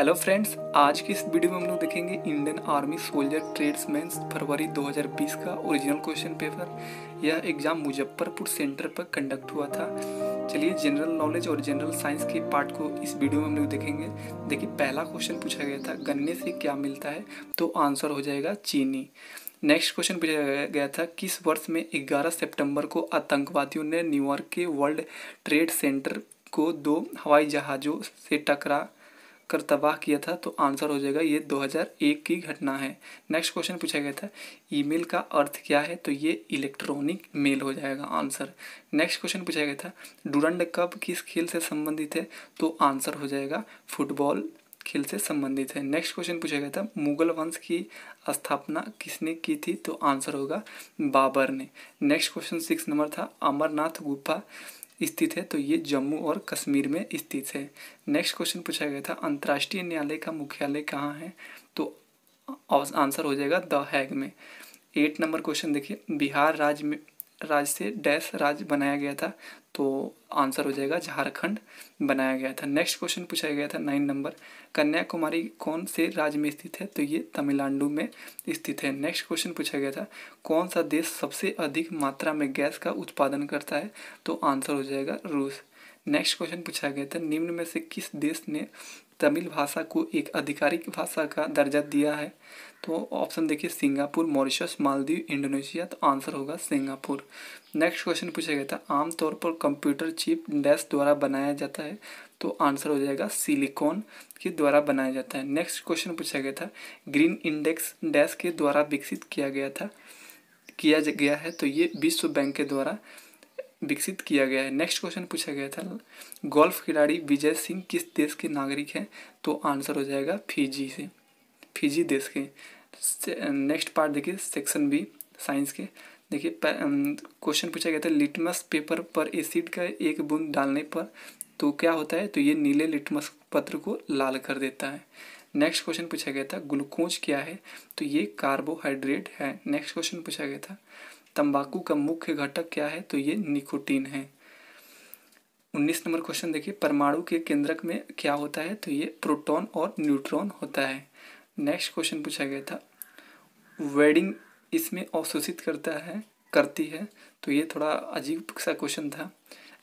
hello friends आज की इस वीडियो में हम लोग देखेंगे इंडियन आर्मी सोल्जर ट्रेड्समैन फरवरी 2020 का ओरिजिनल क्वेश्चन पेपर यह एग्ज़ाम मुजफ्फरपुर सेंटर पर कंडक्ट हुआ था चलिए जनरल नॉलेज और जनरल साइंस के पार्ट को इस वीडियो में हम लोग देखेंगे देखिए पहला क्वेश्चन पूछा गया था गन्ने से क्या मिलता है तो आंसर हो जाएगा चीनी नेक्स्ट क्वेश्चन पूछा गया था किस वर्ष में 11 सितंबर को आतंकवादियों ने न्यूयॉर्क के वर्ल्ड ट्रेड सेंटर को दो हवाई जहाज़ों से टकरा कर तबाह किया था तो आंसर हो जाएगा ये 2001 की घटना है नेक्स्ट क्वेश्चन पूछा गया था ईमेल का अर्थ क्या है तो ये इलेक्ट्रॉनिक मेल हो जाएगा आंसर नेक्स्ट क्वेश्चन पूछा गया था डुरंड कप किस खेल से संबंधित है तो आंसर हो जाएगा फुटबॉल खेल से संबंधित है नेक्स्ट क्वेश्चन पूछा गया था मुगल वंश की स्थापना किसने की थी तो आंसर होगा बाबर ने नेक्स्ट क्वेश्चन सिक्स नंबर था अमरनाथ गुफा स्थित है तो ये जम्मू और कश्मीर में स्थित है नेक्स्ट क्वेश्चन पूछा गया था अंतर्राष्ट्रीय न्यायालय का मुख्यालय कहाँ है तो आंसर हो जाएगा द हैग में एट नंबर क्वेश्चन देखिए बिहार राज्य में राज्य से डैश राज्य बनाया गया था तो आंसर हो जाएगा झारखंड बनाया गया था नेक्स्ट क्वेश्चन पूछा गया था नाइन नंबर कन्याकुमारी कौन से राज्य में स्थित है तो ये तमिलनाडु में स्थित है नेक्स्ट क्वेश्चन पूछा गया था कौन सा देश सबसे अधिक मात्रा में गैस का उत्पादन करता है तो आंसर हो जाएगा रूस नेक्स्ट क्वेश्चन पूछा गया था निम्न में से किस देश ने तमिल भाषा को एक आधिकारिक भाषा का दर्जा दिया है तो ऑप्शन देखिए सिंगापुर मॉरिशस मालदीव इंडोनेशिया तो आंसर होगा सिंगापुर नेक्स्ट क्वेश्चन पूछा गया था आमतौर पर कंप्यूटर चिप डैश द्वारा बनाया जाता है तो आंसर हो जाएगा सिलिकॉन के द्वारा बनाया जाता है नेक्स्ट क्वेश्चन पूछा गया था ग्रीन इंडेक्स डैश के द्वारा विकसित किया गया था किया गया है तो ये विश्व बैंक के द्वारा विकसित किया गया है नेक्स्ट क्वेश्चन पूछा गया था गोल्फ खिलाड़ी विजय सिंह किस देश के नागरिक हैं तो आंसर हो जाएगा फिजी से फिजी देश के नेक्स्ट पार्ट देखिए सेक्शन बी साइंस के देखिए क्वेश्चन पूछा गया था लिटमस पेपर पर एसिड का एक बूंद डालने पर तो क्या होता है तो ये नीले लिटमस पत्र को लाल कर देता है नेक्स्ट क्वेश्चन पूछा गया था ग्लूकोज क्या है तो ये कार्बोहाइड्रेट है नेक्स्ट क्वेश्चन पूछा गया था तंबाकू का मुख्य घटक क्या है तो ये निकोटीन है उन्नीस नंबर क्वेश्चन देखिए परमाणु के केंद्रक में क्या होता है तो ये प्रोटॉन और न्यूट्रॉन होता है नेक्स्ट क्वेश्चन पूछा गया था वेडिंग इसमें अवशोषित करता है करती है तो ये थोड़ा अजीब सा क्वेश्चन था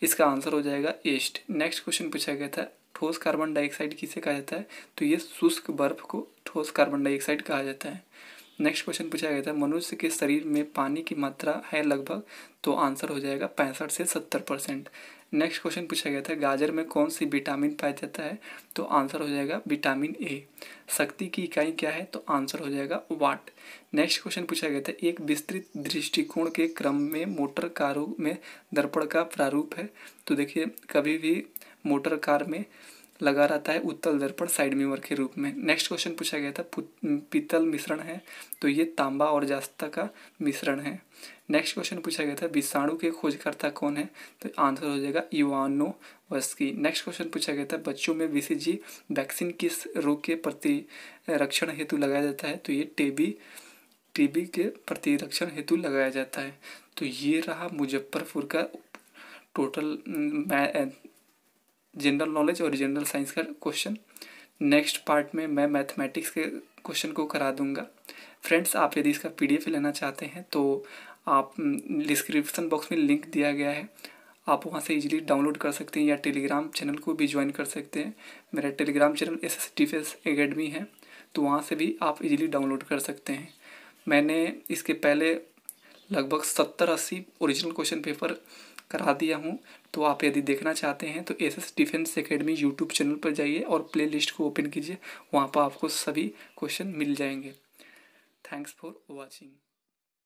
इसका आंसर हो जाएगा एस्ट नेक्स्ट क्वेश्चन पूछा गया था ठोस कार्बन डाइऑक्साइड किसे कहा जाता है तो ये शुष्क बर्फ को ठोस कार्बन डाइऑक्साइड कहा जाता है नेक्स्ट क्वेश्चन पूछा गया था मनुष्य के शरीर में पानी की मात्रा है लगभग तो आंसर हो जाएगा पैंसठ से सत्तर परसेंट नेक्स्ट क्वेश्चन पूछा गया था गाजर में कौन सी विटामिन पाया जाता है तो आंसर हो जाएगा विटामिन ए शक्ति की इकाई क्या है तो आंसर हो जाएगा वाट नेक्स्ट क्वेश्चन पूछा गया था एक विस्तृत दृष्टिकोण के क्रम में मोटर कारों में दर्पण का प्रारूप है तो देखिए कभी भी मोटर कार में लगा रहता है उत्तल दर्पण साइड मीवर के रूप में नेक्स्ट क्वेश्चन पूछा गया था पीतल मिश्रण है तो ये तांबा और जास्ता का मिश्रण है नेक्स्ट क्वेश्चन पूछा गया था विषाणु के खोजकर्ता कौन है तो आंसर हो जाएगा युवानो वस्की नेक्स्ट क्वेश्चन पूछा गया था बच्चों में बी वैक्सीन किस रोग के प्रतिरक्षण हेतु लगाया जाता है तो ये टेबी टीबी के प्रतिरक्षण हेतु लगाया जाता है तो ये रहा मुजफ्फरपुर का टोटल जनरल नॉलेज और जनरल साइंस का क्वेश्चन नेक्स्ट पार्ट में मैं मैथमेटिक्स के क्वेश्चन को करा दूंगा फ्रेंड्स आप यदि इसका पीडीएफ लेना चाहते हैं तो आप डिस्क्रिप्शन बॉक्स में लिंक दिया गया है आप वहाँ से इजीली डाउनलोड कर सकते हैं या टेलीग्राम चैनल को भी ज्वाइन कर सकते हैं मेरा Telegram channel S S defence academy है तो वहाँ से भी आप इजीली डाउनलोड कर सकते हैं मैंने इसके पहले लगभग सत्तर अस्सी ओरिजिनल क्वेश्चन पेपर करा दिया हूँ तो आप यदि देखना चाहते हैं तो S S defence academy YouTube channel पर जाइए और प्ले लिस्ट को ओपन कीजिए वहाँ पर आपको सभी क्वेश्चन मिल जाएंगे थैंक्स फॉर वॉचिंग